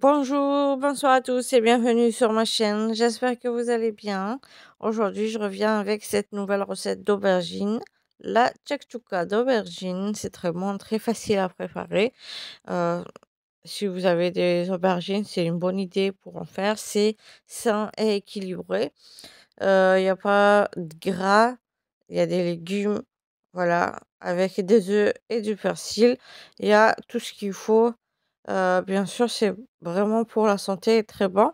Bonjour, bonsoir à tous et bienvenue sur ma chaîne. J'espère que vous allez bien. Aujourd'hui, je reviens avec cette nouvelle recette d'aubergine. La chakchouka d'aubergine, c'est très bon, très facile à préparer. Euh, si vous avez des aubergines, c'est une bonne idée pour en faire. C'est sain et équilibré. Euh, il n'y a pas de gras, il y a des légumes, voilà, avec des œufs et du persil. Il y a tout ce qu'il faut euh, bien sûr, c'est vraiment pour la santé très bon.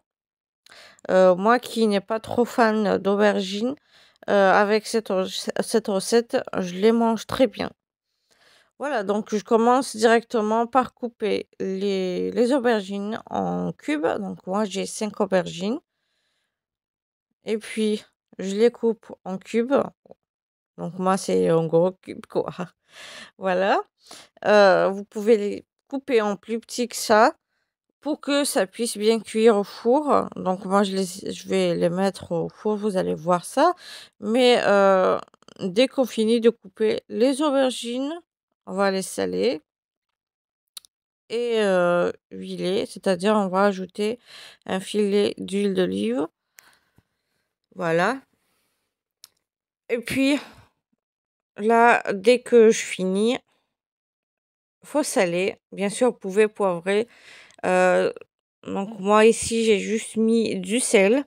Euh, moi qui n'ai pas trop fan d'aubergines, euh, avec cette, cette recette, je les mange très bien. Voilà, donc je commence directement par couper les, aubergines en cubes. Donc moi j'ai 5 aubergines. Et puis je les coupe en cubes. Donc moi c'est en gros cube quoi. voilà. vous pouvez les en plus petit que ça pour que ça puisse bien cuire au four. Donc moi, je, les, vais les mettre au four, vous allez voir ça. Mais euh, dès qu'on finit de couper les aubergines, on va les saler et euh, huiler, c'est-à-dire on va ajouter un filet d'huile d'olive. Voilà. Et puis là, dès que je finis, faut saler. Bien sûr, vous pouvez poivrer. Euh, donc moi ici, j'ai juste mis du sel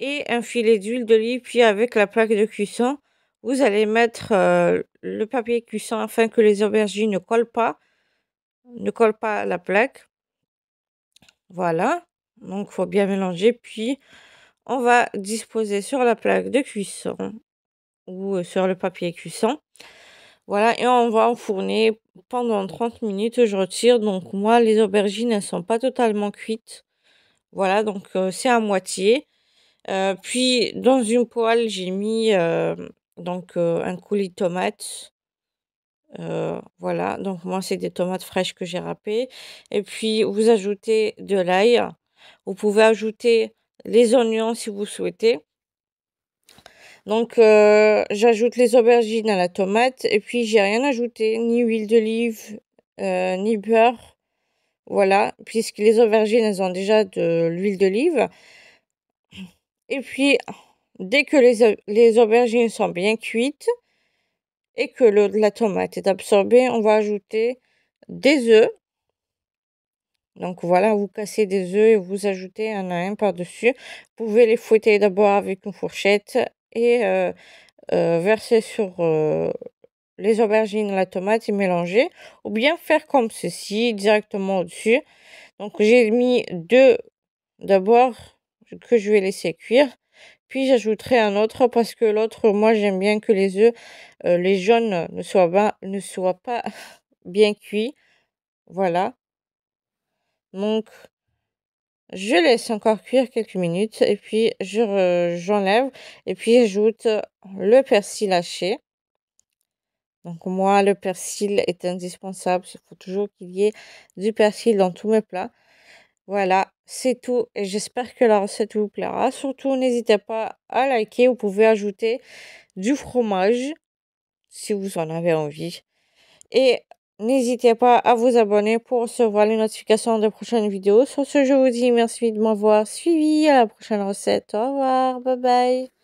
et un filet d'huile d'olive. Puis avec la plaque de cuisson, vous allez mettre euh, le papier cuisson afin que les aubergines ne collent pas, ne collent pas à la plaque. Voilà. Donc faut bien mélanger. Puis on va disposer sur la plaque de cuisson ou euh, sur le papier cuisson. Voilà, et on va enfourner pendant 30 minutes. Je retire. Donc moi, les aubergines, ne sont pas totalement cuites. Voilà, donc euh, c'est à moitié. Euh, puis dans une poêle, j'ai mis euh, donc un coulis de tomates. voilà, donc moi c'est des tomates fraîches que j'ai râpées. Et puis vous ajoutez de l'ail. Vous pouvez ajouter les oignons si vous souhaitez. Donc euh, j'ajoute les aubergines à la tomate et puis j'ai rien ajouté, ni huile d'olive, euh, ni beurre. Voilà, puisque les aubergines, elles ont déjà de l'huile d'olive. Et puis, dès que les, aubergines sont bien cuites et que l'eau de la tomate est absorbée, on va ajouter des œufs. Donc voilà, vous cassez des œufs et vous ajoutez un à un par-dessus. Vous pouvez les fouetter d'abord avec une fourchette et verser sur les aubergines, la tomate et mélanger. Ou bien faire comme ceci, directement au-dessus. Donc j'ai mis deux d'abord que je vais laisser cuire. Puis j'ajouterai un autre parce que l'autre, moi j'aime bien que les œufs, les jaunes ne soient, pas, ne soient pas bien cuits. Voilà. Donc je laisse encore cuire quelques minutes et puis je j'enlève et puis j'ajoute le persil haché. Donc moi, le persil est indispensable. Il faut toujours qu'il y ait du persil dans tous mes plats. Voilà, c'est tout. Et j'espère que la recette vous plaira. Surtout, n'hésitez pas à liker. Vous pouvez ajouter du fromage si vous en avez envie. Et N'hésitez pas à vous abonner pour recevoir les notifications de prochaines vidéos. Sur ce, je vous dis merci de m'avoir suivi. À la prochaine recette. Au revoir. Bye bye.